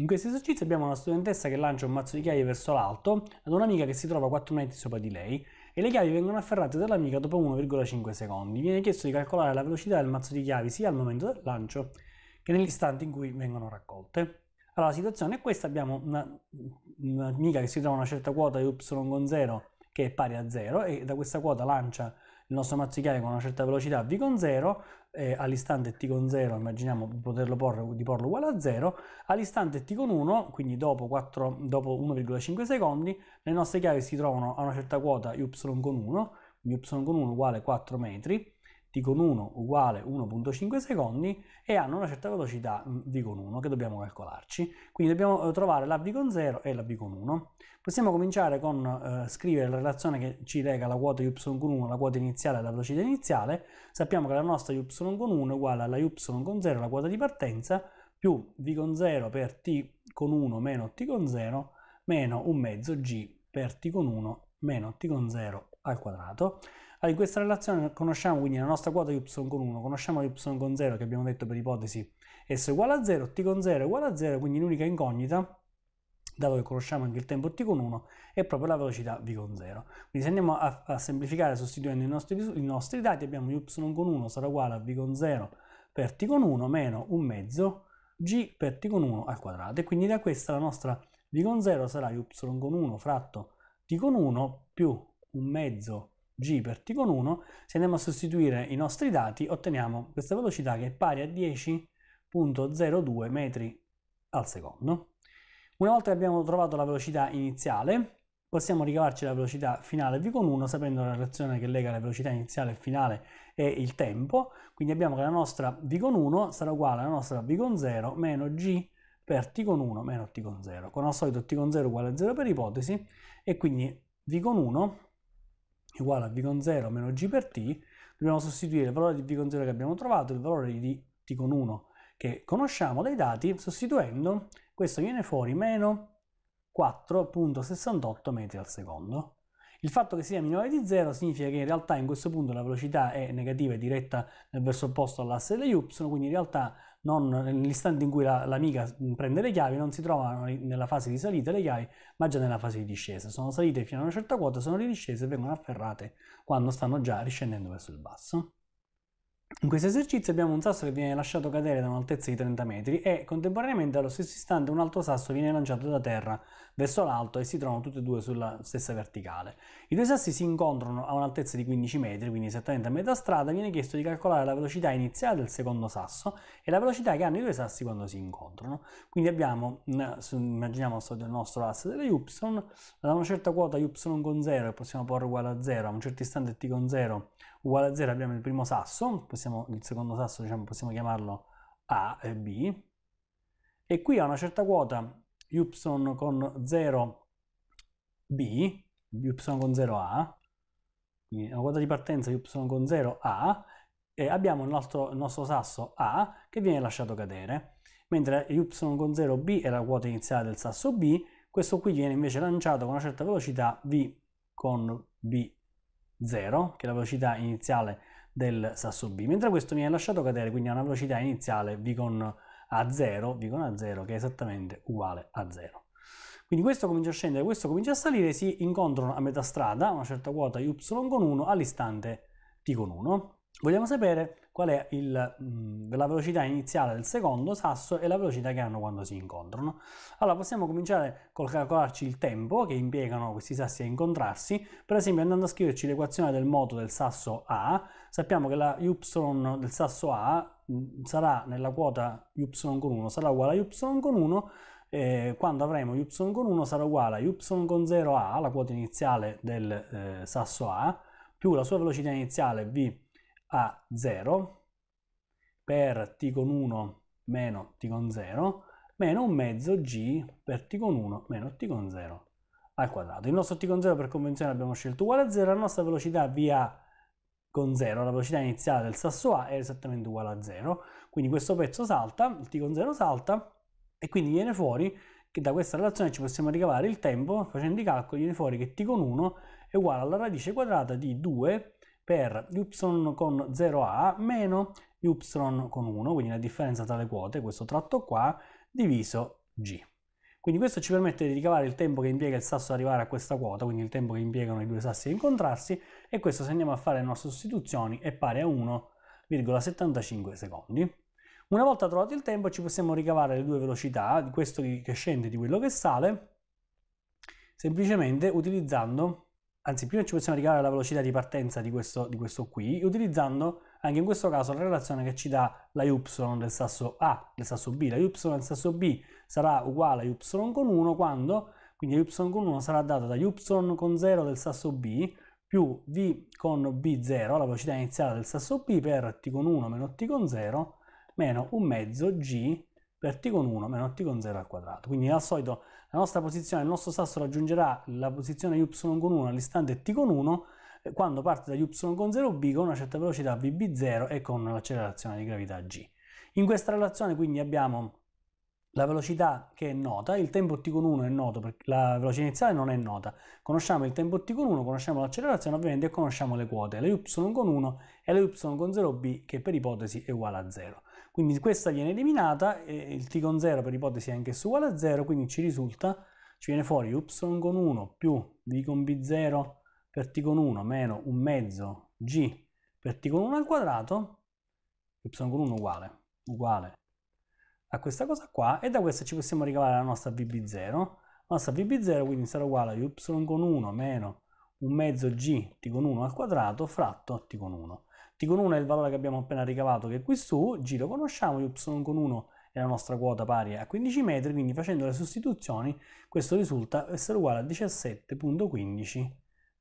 In questo esercizio abbiamo una studentessa che lancia un mazzo di chiavi verso l'alto ad un'amica che si trova 4 metri sopra di lei e le chiavi vengono afferrate dall'amica dopo 1,5 secondi. Viene chiesto di calcolare la velocità del mazzo di chiavi sia al momento del lancio che nell'istante in cui vengono raccolte. Allora la situazione è questa, abbiamo un'amica che si trova a una certa quota di y con 0 che è pari a 0 e da questa quota lancia il nostro mazzo di chiavi con una certa velocità v con 0 eh, all'istante t con 0, immaginiamo di poterlo porre, di porlo uguale a 0, all'istante t con 1, quindi dopo, dopo 1,5 secondi, le nostre chiavi si trovano a una certa quota y con 1, quindi y con 1 uguale 4 metri, t con 1 uguale 1.5 secondi e hanno una certa velocità mm, v con 1 che dobbiamo calcolarci. Quindi dobbiamo eh, trovare la v con 0 e la v con 1. Possiamo cominciare con eh, scrivere la relazione che ci lega la quota y con 1 alla quota iniziale e alla velocità iniziale. Sappiamo che la nostra y con 1 è uguale alla y con 0, la quota di partenza, più v con 0 per t con 1 meno t con 0 meno un mezzo g per t con 1 meno t con 0 al quadrato. Allora, in questa relazione conosciamo quindi la nostra quota y con 1, conosciamo y con 0 che abbiamo detto per ipotesi s uguale a 0, t con 0 è uguale a 0, quindi l'unica incognita dato che conosciamo anche il tempo t con 1, è proprio la velocità v con 0. Quindi se andiamo a, a semplificare sostituendo i nostri, i nostri, dati, abbiamo y con 1 sarà uguale a v con 0 per t con 1 meno un mezzo g per t con 1 al quadrato. E quindi da questa la nostra v con 0 sarà y con 1 fratto t con 1 più un mezzo g per t con 1, se andiamo a sostituire i nostri dati otteniamo questa velocità che è pari a 10.02 metri al secondo. Una volta che abbiamo trovato la velocità iniziale, possiamo ricavarci la velocità finale v con 1 sapendo la relazione che lega la velocità iniziale e finale e il tempo, quindi abbiamo che la nostra v con 1 sarà uguale alla nostra v con 0 meno g per t con 1 meno t con 0, con al solito t con 0 uguale a 0 per ipotesi e quindi v con 1 uguale a v con 0 meno g per t, dobbiamo sostituire il valore di v con 0 che abbiamo trovato e il valore di t con 1 che conosciamo dai dati, sostituendo questo viene fuori meno 4.68 metri al secondo. Il fatto che sia minore di 0 significa che in realtà in questo punto la velocità è negativa e diretta nel verso opposto all'asse degli y, quindi in realtà nell'istante in cui l'amica prende le chiavi non si trovano nella fase di salita le chiavi, ma già nella fase di discesa. Sono salite fino a una certa quota, sono ridiscese e vengono afferrate quando stanno già riscendendo verso il basso. In questo esercizio abbiamo un sasso che viene lasciato cadere da un'altezza di 30 metri e contemporaneamente allo stesso istante un altro sasso viene lanciato da terra verso l'alto e si trovano tutti e due sulla stessa verticale. I due sassi si incontrano a un'altezza di 15 metri, quindi esattamente a metà strada, viene chiesto di calcolare la velocità iniziale del secondo sasso e la velocità che hanno i due sassi quando si incontrano. Quindi abbiamo, mm, immaginiamo il nostro asse della y, da una certa quota y con 0 che possiamo porre uguale a 0, a un certo istante t con 0 uguale a 0 abbiamo il primo sasso, possiamo, il secondo sasso diciamo, possiamo chiamarlo A e B, e qui a una certa quota y con 0 B, y con 0 A, quindi una quota di partenza y con 0 A, e abbiamo il nostro, il nostro sasso A che viene lasciato cadere, mentre y con 0 B è la quota iniziale del sasso B, questo qui viene invece lanciato con una certa velocità V con B 0, che è la velocità iniziale del sasso B, mentre questo mi ha lasciato cadere, quindi ha una velocità iniziale V con A0, V con A0 che è esattamente uguale a 0. Quindi questo comincia a scendere, questo comincia a salire, si incontrano a metà strada, una certa quota y con 1 all'istante t con 1. Vogliamo sapere qual è il, la velocità iniziale del secondo sasso e la velocità che hanno quando si incontrano. Allora possiamo cominciare col calcolarci il tempo che impiegano questi sassi a incontrarsi, per esempio andando a scriverci l'equazione del moto del sasso A, sappiamo che la y del sasso A sarà nella quota y con 1 sarà uguale a y con 1 eh, quando avremo y con 1 sarà uguale a y con 0 a, la quota iniziale del eh, sasso A, più la sua velocità iniziale v a 0 per t con 1 meno t con 0 meno un mezzo g per t con 1 meno t con 0 al quadrato. Il nostro t con 0 per convenzione abbiamo scelto uguale a 0, la nostra velocità via con 0, la velocità iniziale del sasso A è esattamente uguale a 0, quindi questo pezzo salta, il t con 0 salta e quindi viene fuori che da questa relazione ci possiamo ricavare il tempo facendo i calcoli, viene fuori che t con 1 è uguale alla radice quadrata di 2 per y con 0a meno y con 1, quindi la differenza tra le quote, questo tratto qua, diviso g. Quindi questo ci permette di ricavare il tempo che impiega il sasso ad arrivare a questa quota, quindi il tempo che impiegano i due sassi a incontrarsi, e questo se andiamo a fare le nostre sostituzioni è pari a 1,75 secondi. Una volta trovato il tempo ci possiamo ricavare le due velocità, di questo che scende e di quello che sale, semplicemente utilizzando anzi prima ci possiamo ricavare la velocità di partenza di questo, di questo qui, utilizzando anche in questo caso la relazione che ci dà la y del sasso A, del sasso B. La y del sasso B sarà uguale a y con 1 quando, quindi y con 1 sarà data da y con 0 del sasso B più v con b0, la velocità iniziale del sasso B, per t con 1 meno t con 0, meno un mezzo g per t con 1 meno t con 0 al quadrato. Quindi al solito la nostra posizione, il nostro sasso raggiungerà la posizione y con 1 all'istante t con 1 eh, quando parte da y con 0b con una certa velocità vb0 e con l'accelerazione di gravità g. In questa relazione quindi abbiamo la velocità che è nota, il tempo t con 1 è noto, perché la velocità iniziale non è nota. Conosciamo il tempo t con 1, conosciamo l'accelerazione ovviamente e conosciamo le quote, la y con 1 e la y con 0b che per ipotesi è uguale a 0. Quindi questa viene eliminata e il t con 0 per ipotesi è anche s uguale a 0, quindi ci risulta, ci viene fuori y con 1 più v con b0 per t con 1 meno un mezzo g per t con 1 al quadrato, y con 1 uguale, uguale a questa cosa qua e da questa ci possiamo ricavare la nostra vb0, la nostra vb0 quindi sarà uguale a y con 1 meno un mezzo g t con 1 al quadrato fratto t con 1 t con 1 è il valore che abbiamo appena ricavato, che è qui su, g lo conosciamo, y con 1 è la nostra quota pari a 15 metri, quindi facendo le sostituzioni questo risulta essere uguale a 17.15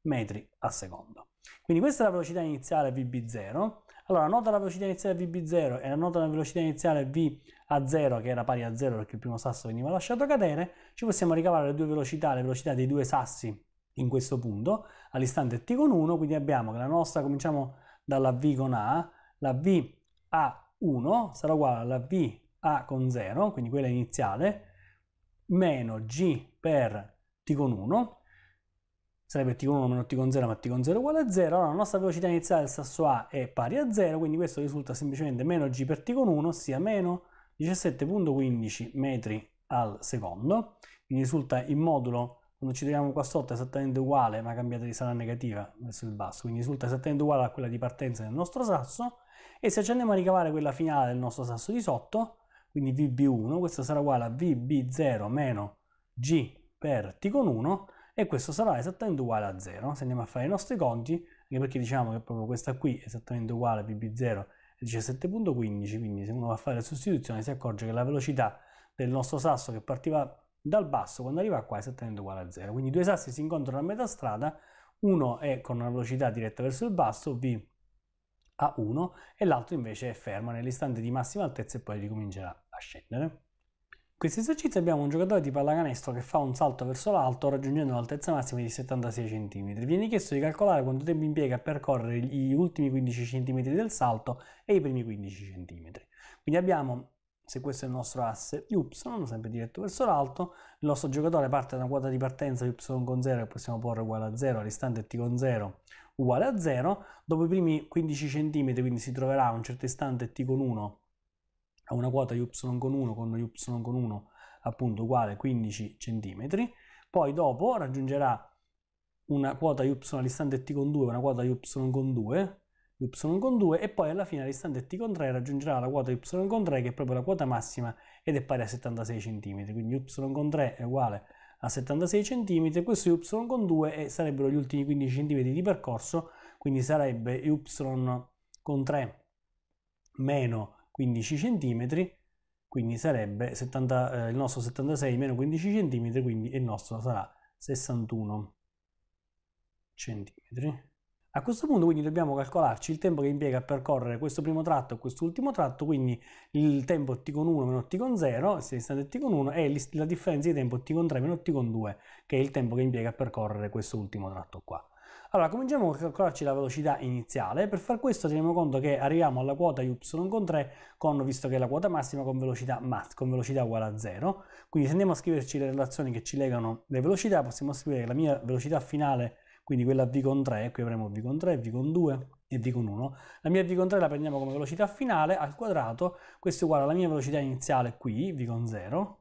metri al secondo. Quindi questa è la velocità iniziale VB0. Allora, nota la velocità iniziale VB0 e nota la velocità iniziale v a 0 che era pari a 0 perché il primo sasso veniva lasciato cadere, ci possiamo ricavare le due velocità, le velocità dei due sassi in questo punto, all'istante t con 1, quindi abbiamo che la nostra, cominciamo dalla V con A, la V A1 sarà uguale alla V A con 0, quindi quella iniziale, meno G per T con 1, sarebbe T con 1 meno T con 0, ma T con 0 uguale a 0, allora la nostra velocità iniziale del sasso A è pari a 0, quindi questo risulta semplicemente meno G per T con 1, ossia meno 17.15 metri al secondo, quindi risulta in modulo quando ci troviamo qua sotto è esattamente uguale ma cambiata di strada negativa verso il basso, quindi risulta esattamente uguale a quella di partenza del nostro sasso e se ci andiamo a ricavare quella finale del nostro sasso di sotto, quindi VB1, questa sarà uguale a VB0 meno G per Ticon 1 e questo sarà esattamente uguale a 0. Se andiamo a fare i nostri conti, anche perché diciamo che proprio questa qui è esattamente uguale a VB0 17.15, quindi se uno va a fare la sostituzione si accorge che la velocità del nostro sasso che partiva dal basso quando arriva qua è esattamente uguale a 0. Quindi i due sassi si incontrano a metà strada, uno è con una velocità diretta verso il basso, V a 1, e l'altro invece è fermo nell'istante di massima altezza e poi ricomincerà a scendere. In questo esercizio abbiamo un giocatore di pallacanestro che fa un salto verso l'alto raggiungendo un'altezza massima di 76 cm. Viene chiesto di calcolare quanto tempo impiega a percorrere gli ultimi 15 cm del salto e i primi 15 cm. Quindi abbiamo se questo è il nostro asse y, sempre diretto verso l'alto, il nostro giocatore parte da una quota di partenza y con 0 che possiamo porre uguale a 0 all'istante t con 0 uguale a 0, dopo i primi 15 cm quindi si troverà a un certo istante t con 1 a una quota y con 1 con y con 1 appunto uguale a 15 cm, poi dopo raggiungerà una quota y all'istante t con 2 una quota y con 2 y con 2 e poi alla fine la t con 3 raggiungerà la quota y con 3 che è proprio la quota massima ed è pari a 76 cm, quindi y con 3 è uguale a 76 cm, questo y con 2 sarebbero gli ultimi 15 cm di percorso, quindi sarebbe y con 3 meno 15 cm, quindi sarebbe 70, eh, il nostro 76 meno 15 cm, quindi il nostro sarà 61 cm. A questo punto quindi dobbiamo calcolarci il tempo che impiega a percorrere questo primo tratto e quest'ultimo tratto, quindi il tempo t con 1 meno t con 0, se l'istante è t con 1, e la differenza di tempo t con 3 meno t con 2, che è il tempo che impiega a percorrere quest'ultimo tratto qua. Allora, cominciamo a calcolarci la velocità iniziale. Per far questo teniamo conto che arriviamo alla quota y con 3, con, visto che è la quota massima, con velocità, mass, con velocità uguale a 0. Quindi se andiamo a scriverci le relazioni che ci legano le velocità, possiamo scrivere che la mia velocità finale è quindi quella V con 3, qui avremo V con 3, V con 2 e V con 1. La mia V con 3 la prendiamo come velocità finale al quadrato, questo è uguale alla mia velocità iniziale qui, V con 0,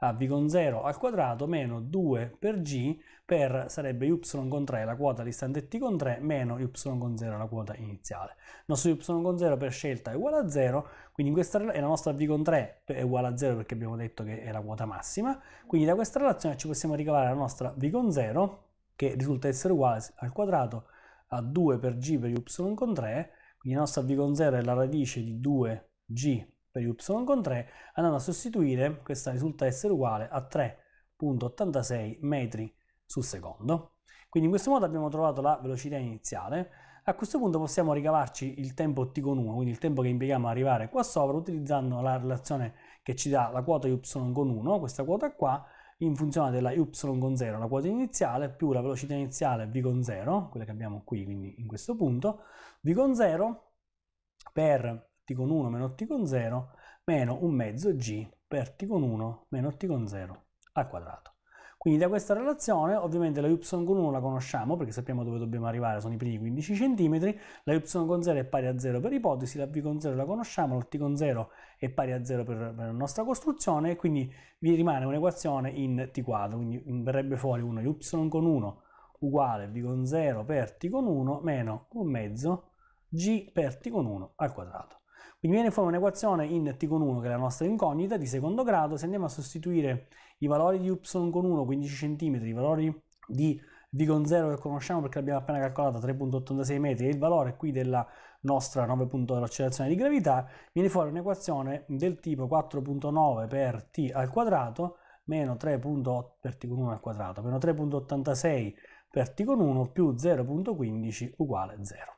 a ah, V con 0 al quadrato meno 2 per G per sarebbe Y con 3 la quota distante T con 3 meno Y con 0 la quota iniziale. Il nostro Y con 0 per scelta è uguale a 0, quindi in questa, la nostra V con 3 è uguale a 0 perché abbiamo detto che è la quota massima, quindi da questa relazione ci possiamo ricavare la nostra V con 0 che risulta essere uguale al quadrato a 2 per g per y con 3, quindi la nostra v con 0 è la radice di 2g per y con 3, andando a sostituire questa risulta essere uguale a 3.86 metri sul secondo. Quindi in questo modo abbiamo trovato la velocità iniziale, a questo punto possiamo ricavarci il tempo t con 1, quindi il tempo che impieghiamo ad arrivare qua sopra, utilizzando la relazione che ci dà la quota y con 1, questa quota qua, in funzione della y con 0, la quota iniziale, più la velocità iniziale v con 0, quella che abbiamo qui, quindi in questo punto, v con 0 per t con 1 meno t con 0 meno un mezzo g per t con 1 meno t con 0 al quadrato. Quindi da questa relazione ovviamente la y con 1 la conosciamo perché sappiamo dove dobbiamo arrivare, sono i primi 15 cm, la y con 0 è pari a 0 per ipotesi, la v con 0 la conosciamo, la t con 0 è pari a 0 per, per la nostra costruzione e quindi vi rimane un'equazione in t quadro, quindi verrebbe fuori 1 y con 1 uguale v con 0 per t con 1 meno un mezzo g per t con 1 al quadrato. Quindi viene fuori un'equazione in t con 1 che è la nostra incognita di secondo grado, se andiamo a sostituire i valori di y con 1, 15 cm, i valori di v con 0 che conosciamo perché l'abbiamo appena calcolato 3.86 metri e il valore qui della nostra 9 punto dell'accelerazione di gravità, viene fuori un'equazione del tipo 4.9 per t al quadrato meno 3.8 per t con 1 al quadrato meno 3.86 per t con 1 più 0.15 uguale 0.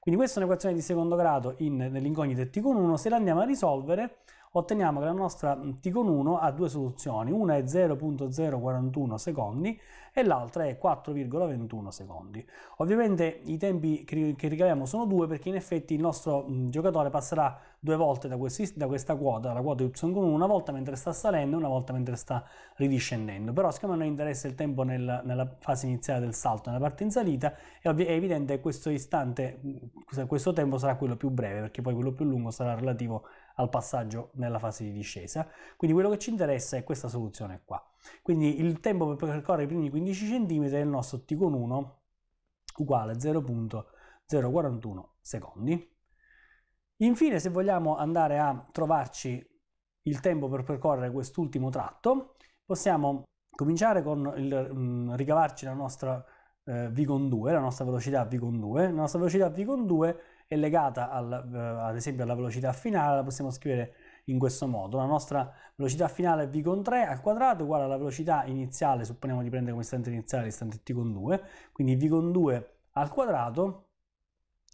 Quindi questa è un'equazione di secondo grado nell'incognito t con 1, se la andiamo a risolvere otteniamo che la nostra Ticon 1 ha due soluzioni, una è 0.041 secondi e l'altra è 4,21 secondi. Ovviamente i tempi che ricaviamo sono due perché in effetti il nostro giocatore passerà due volte da, questi, da questa quota, la quota Y con 1, una volta mentre sta salendo e una volta mentre sta ridiscendendo. Però siccome a noi interessa il tempo nel, nella fase iniziale del salto, nella parte in salita, è, ovvi- è evidente che questo istante, questo tempo sarà quello più breve perché poi quello più lungo sarà relativo a al passaggio nella fase di discesa. Quindi quello che ci interessa è questa soluzione qua. Quindi il tempo per percorrere i primi 15 cm è il nostro T con 1 uguale a 0.041 secondi. Infine, se vogliamo andare a trovarci il tempo per percorrere quest'ultimo tratto, possiamo cominciare con il mh, mm, ricavarci la nostra eh, v con 2, la nostra velocità v con 2. La nostra velocità v con 2 è legata al, eh, ad esempio alla velocità finale, la possiamo scrivere in questo modo. La nostra velocità finale è v con 3 al quadrato uguale alla velocità iniziale, supponiamo di prendere come istante iniziale l'istante t con 2, quindi v con 2 al quadrato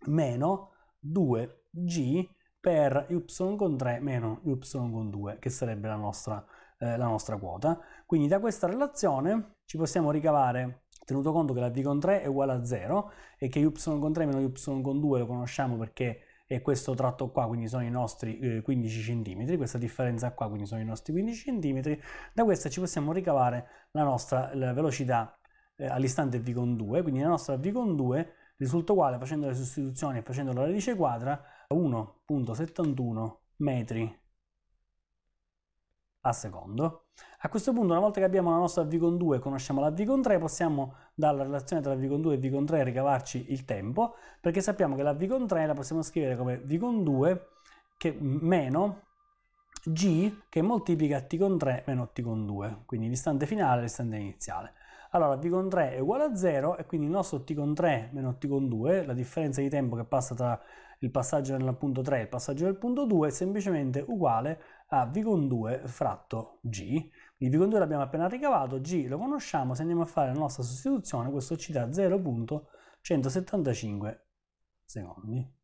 meno 2g per y con 3 meno y con 2, che sarebbe la nostra, eh, la nostra quota. Quindi da questa relazione ci possiamo ricavare tenuto conto che la v con 3 è uguale a 0 e che y con 3 meno y con 2 lo conosciamo perché è questo tratto qua, quindi sono i nostri 15 eh, cm, questa differenza qua, quindi sono i nostri 15 cm, da questa ci possiamo ricavare la nostra la velocità eh, all'istante v con 2, quindi la nostra v con 2 risulta uguale facendo le sostituzioni e facendo la radice quadra 1.71 metri al secondo. A questo punto, una volta che abbiamo la nostra Vicon 2 e conosciamo la Vicon 3, possiamo dalla relazione tra Vicon 2 e Vicon 3 ricavarci il tempo, perché sappiamo che la Vicon 3 la possiamo scrivere come Vicon 2 che meno G che moltiplica T con 3 meno T con 2, quindi l'istante finale e l'istante iniziale. Allora V con 3 è uguale a 0 e quindi il nostro T con 3 meno T con 2, la differenza di tempo che passa tra il passaggio nel punto 3 e il passaggio nel punto 2 è semplicemente uguale a ah, V con 2 fratto G. Quindi con 2 l'abbiamo appena ricavato, G lo conosciamo, se andiamo a fare la nostra sostituzione questo ci dà 0.175 secondi.